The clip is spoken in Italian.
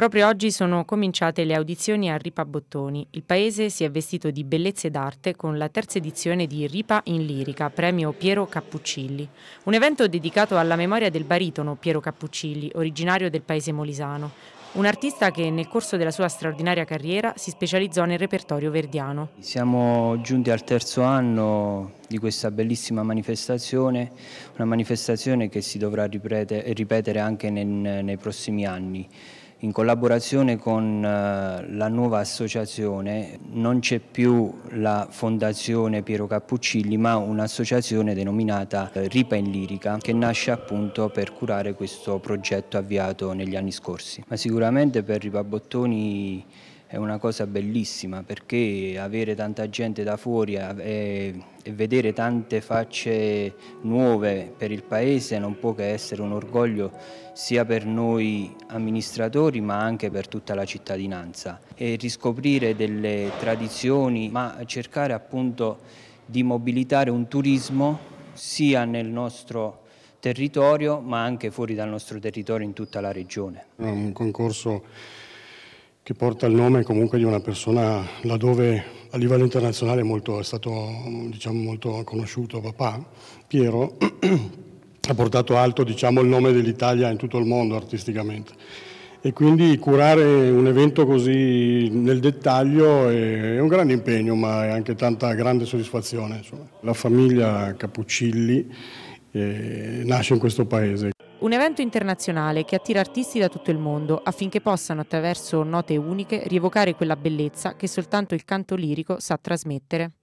Proprio oggi sono cominciate le audizioni a Ripa Bottoni. Il paese si è vestito di bellezze d'arte con la terza edizione di Ripa in Lirica, premio Piero Cappuccilli. Un evento dedicato alla memoria del baritono Piero Cappuccilli, originario del paese molisano. Un artista che nel corso della sua straordinaria carriera si specializzò nel repertorio verdiano. Siamo giunti al terzo anno di questa bellissima manifestazione, una manifestazione che si dovrà ripetere, anche nei prossimi anni in collaborazione con eh, la nuova associazione non c'è più la fondazione Piero Cappuccilli ma un'associazione denominata eh, Ripa in Lirica che nasce appunto per curare questo progetto avviato negli anni scorsi. Ma sicuramente per Ripa Bottoni è una cosa bellissima perché avere tanta gente da fuori e, vedere tante facce nuove per il Paese non può che essere un orgoglio sia per noi amministratori ma anche per tutta la cittadinanza e riscoprire delle tradizioni ma cercare appunto di mobilitare un turismo sia nel nostro territorio ma anche fuori dal nostro territorio in tutta la regione. È un concorso che porta il nome comunque di una persona laddove a livello internazionale molto, è stato diciamo, molto conosciuto papà, Piero, ha portato alto diciamo, il nome dell'Italia in tutto il mondo artisticamente. E quindi curare un evento così nel dettaglio è un grande impegno, ma è anche tanta grande soddisfazione. Insomma. La famiglia Capuccilli eh, nasce in questo paese. Un evento internazionale che attira artisti da tutto il mondo affinché possano attraverso note uniche rievocare quella bellezza che soltanto il canto lirico sa trasmettere.